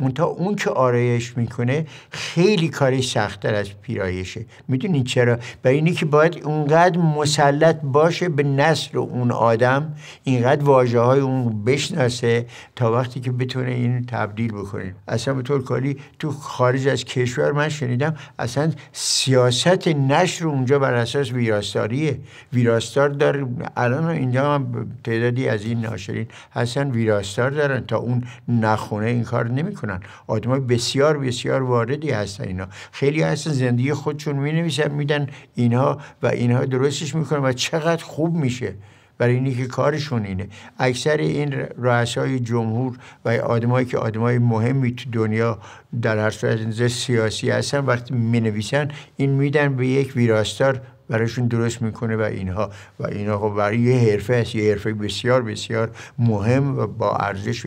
منتها اون که آرایش میکنه خیلی کاری سختتر از پیرایشه میدونین چرا برای اینی که باید اونقدر مسلط باشه به نسل اون آدم اینقدر واجه های اون بشناسه تا وقتی که بتونه این تبدیل بکنه اصلا به طور کاری تو خارج از کشور من شنیدم اصلا سیاست نشر اونجا بر اساس ویراستاریه ویراستار داره الان اینجا هم تعدادی از این ناشرین اصلا ویراستار دارن تا اون نخونه این کار نمیکنه میکنن آدم بسیار بسیار واردی هستن اینا خیلی هستن زندگی خودشون می نویسن میدن اینها و اینها درستش میکنن و چقدر خوب میشه برای اینی که کارشون اینه اکثر این رؤسای جمهور و آدمایی که آدمای مهمی تو دنیا در هر صورت سیاسی هستن وقتی می نویسن این میدن به یک ویراستار برایشون درست میکنه و اینها و اینها خب برای یه حرفه است یه حرفه بسیار بسیار مهم و با ارزش